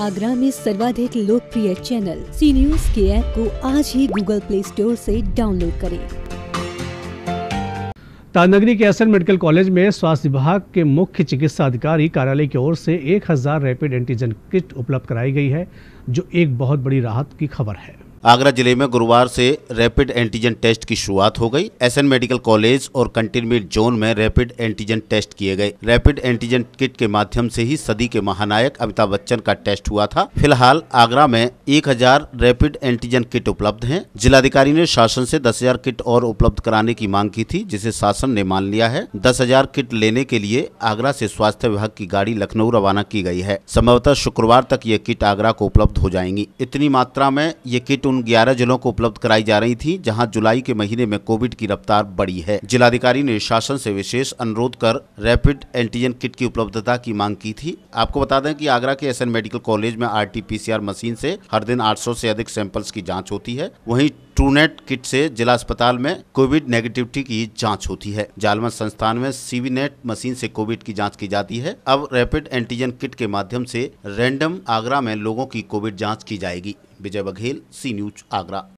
आगरा में सर्वाधिक लोकप्रिय चैनल सी न्यूज के ऐप को आज ही गूगल प्ले स्टोर से डाउनलोड करें तानगरी के एस मेडिकल कॉलेज में स्वास्थ्य विभाग के मुख्य चिकित्सा अधिकारी कार्यालय की ओर से 1000 रैपिड एंटीजन किट उपलब्ध कराई गई है जो एक बहुत बड़ी राहत की खबर है आगरा जिले में गुरुवार से रैपिड एंटीजन टेस्ट की शुरुआत हो गई एसएन मेडिकल कॉलेज और कंटेनमेंट जोन में रैपिड एंटीजन टेस्ट किए गए रैपिड एंटीजन किट के माध्यम से ही सदी के महानायक अमिताभ बच्चन का टेस्ट हुआ था फिलहाल आगरा में 1000 रैपिड एंटीजन किट उपलब्ध हैं। जिलाधिकारी ने शासन से दस किट और उपलब्ध कराने की मांग की थी जिसे शासन ने मान लिया है दस किट लेने के लिए आगरा ऐसी स्वास्थ्य विभाग की गाड़ी लखनऊ रवाना की गयी है संभवतः शुक्रवार तक ये किट आगरा को उपलब्ध हो जाएंगी इतनी मात्रा में ये किट उन 11 जिलों को उपलब्ध कराई जा रही थी जहां जुलाई के महीने में कोविड की रफ्तार बढ़ी है जिलाधिकारी ने शासन से विशेष अनुरोध कर रैपिड एंटीजन किट की उपलब्धता की मांग की थी आपको बता दें कि आगरा के एस मेडिकल कॉलेज में आर मशीन से हर दिन सौ से अधिक सैंपल्स की जाँच होती है वही ट्रूनेट किट से जिला अस्पताल में कोविड नेगेटिविटी की जांच होती है जालमन संस्थान में सीवीनेट मशीन से कोविड की जांच की जाती है अब रैपिड एंटीजन किट के माध्यम से रैंडम आगरा में लोगों की कोविड जांच की जाएगी विजय बघेल सी न्यूज आगरा